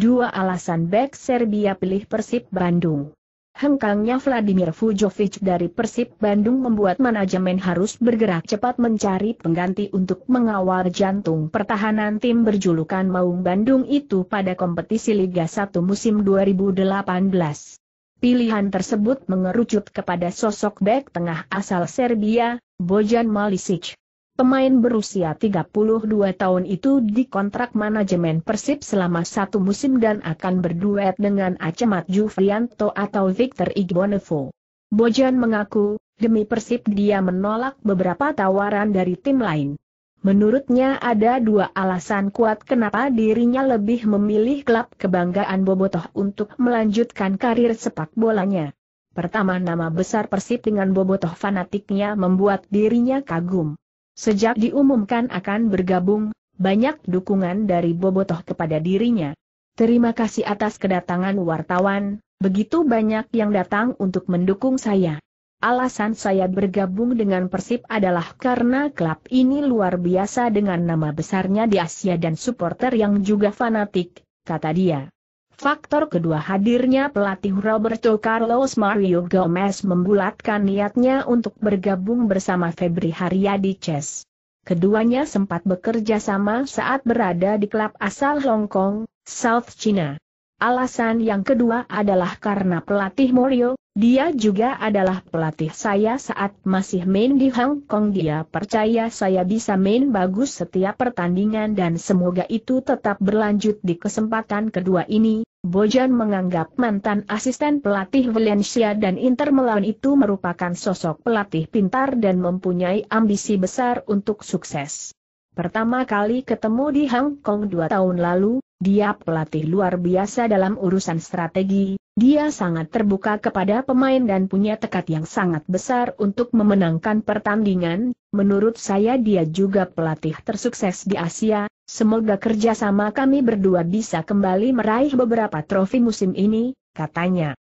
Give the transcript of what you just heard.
Dua alasan bek Serbia pilih Persib Bandung. Hengkangnya Vladimir Vujovic dari Persib Bandung membuat manajemen harus bergerak cepat mencari pengganti untuk mengawal jantung pertahanan tim berjulukan Maung Bandung itu pada kompetisi Liga 1 musim 2018. Pilihan tersebut mengerucut kepada sosok bek tengah asal Serbia, Bojan Malisic. Pemain berusia 32 tahun itu dikontrak manajemen Persib selama satu musim dan akan berduet dengan Acemat Jufrianto atau Victor Igbonevo. Bojan mengaku, demi Persib dia menolak beberapa tawaran dari tim lain. Menurutnya ada dua alasan kuat kenapa dirinya lebih memilih klub kebanggaan Bobotoh untuk melanjutkan karir sepak bolanya. Pertama nama besar Persib dengan Bobotoh fanatiknya membuat dirinya kagum. Sejak diumumkan akan bergabung, banyak dukungan dari Bobotoh kepada dirinya. Terima kasih atas kedatangan wartawan, begitu banyak yang datang untuk mendukung saya. Alasan saya bergabung dengan Persib adalah karena klub ini luar biasa dengan nama besarnya di Asia dan supporter yang juga fanatik, kata dia. Faktor kedua hadirnya pelatih Roberto Carlos Mario Gomez membulatkan niatnya untuk bergabung bersama Febri Haryadi Chess. Keduanya sempat bekerja sama saat berada di klub asal Hong Kong, South China. Alasan yang kedua adalah karena pelatih Mario, dia juga adalah pelatih saya saat masih main di Hong Kong dia percaya saya bisa main bagus setiap pertandingan dan semoga itu tetap berlanjut di kesempatan kedua ini, Bojan menganggap mantan asisten pelatih Valencia dan Inter melawan itu merupakan sosok pelatih pintar dan mempunyai ambisi besar untuk sukses. Pertama kali ketemu di Hong Kong dua tahun lalu, dia pelatih luar biasa dalam urusan strategi, dia sangat terbuka kepada pemain dan punya tekad yang sangat besar untuk memenangkan pertandingan. Menurut saya dia juga pelatih tersukses di Asia. Semoga kerjasama kami berdua bisa kembali meraih beberapa trofi musim ini, katanya.